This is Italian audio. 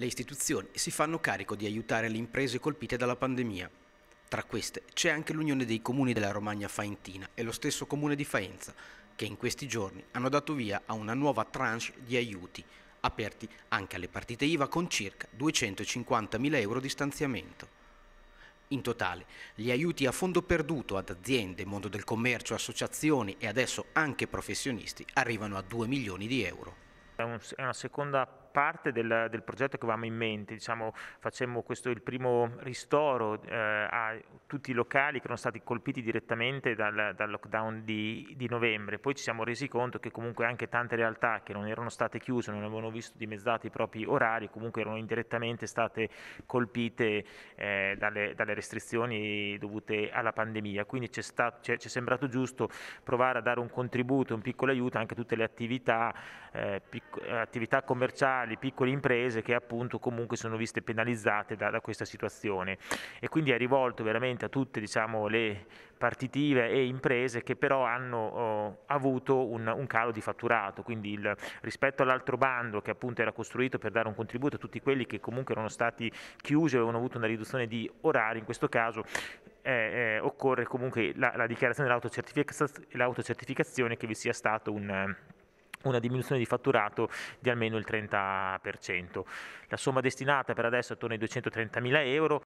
Le istituzioni si fanno carico di aiutare le imprese colpite dalla pandemia. Tra queste c'è anche l'Unione dei Comuni della Romagna Faentina e lo stesso Comune di Faenza, che in questi giorni hanno dato via a una nuova tranche di aiuti, aperti anche alle partite IVA con circa 250.000 euro di stanziamento. In totale, gli aiuti a fondo perduto ad aziende, mondo del commercio, associazioni e adesso anche professionisti arrivano a 2 milioni di euro. È una seconda parte del, del progetto che avevamo in mente, diciamo, facemmo questo, il primo ristoro eh, a tutti i locali che erano stati colpiti direttamente dal, dal lockdown di, di, novembre, poi ci siamo resi conto che comunque anche tante realtà che non erano state chiuse, non avevano visto dimezzati i propri orari, comunque erano indirettamente state colpite eh, dalle, dalle, restrizioni dovute alla pandemia, quindi ci è sembrato giusto provare a dare un contributo, un piccolo aiuto anche a tutte le attività, eh, attività commerciali, le piccole imprese che appunto comunque sono viste penalizzate da, da questa situazione e quindi è rivolto veramente a tutte diciamo, le partitive e imprese che però hanno eh, avuto un, un, calo di fatturato, quindi il, rispetto all'altro bando che appunto era costruito per dare un contributo a tutti quelli che comunque erano stati chiusi e avevano avuto una riduzione di orari, in questo caso eh, eh, occorre comunque la, la dichiarazione dell'autocertificazione, l'autocertificazione che vi sia stato un una diminuzione di fatturato di almeno il 30%. La somma destinata per adesso è attorno ai 230.000 euro.